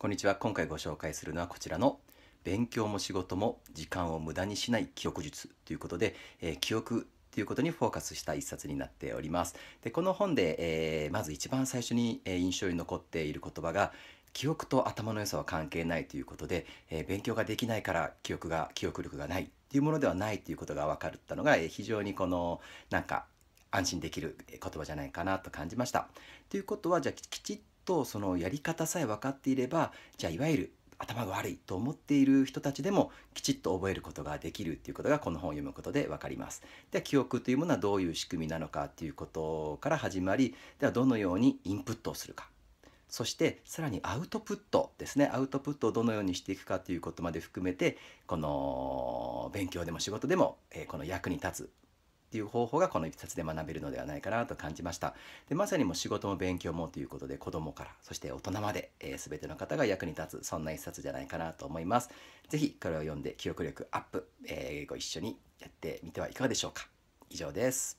こんにちは今回ご紹介するのはこちらの勉強も仕事も時間を無駄にしない記憶術ということで、えー、記憶ということにフォーカスした一冊になっております。で、この本で、えー、まず一番最初に、え印象に残っている言葉が、記憶と頭の良さは関係ないということで、えー、勉強ができないから記憶が記憶力がないっていうものではないということが分かったのが、えー、非常にこのなんか安心できる言葉じゃないかなと感じました。ということはじゃあきちっとそのやり方さえ分かっていればじゃあいわゆる頭が悪いと思っている人たちでもきちっと覚えることができるっていうことがこの本を読むことで分かります。では記憶というものはどういう仕組みなのかっていうことから始まりではどのようにインプットをするかそしてさらにアウトプットですねアウトプットをどのようにしていくかということまで含めてこの勉強でも仕事でも、えこの役に立つっていう方法がこの一冊で学べるのではないかなと感じましたでまさにも仕事も勉強もということで子供からそして大人まで、えー、全ての方が役に立つそんな一冊じゃないかなと思います是非これを読んで記憶力アップ、えー、ご一緒にやってみてはいかがでしょうか以上です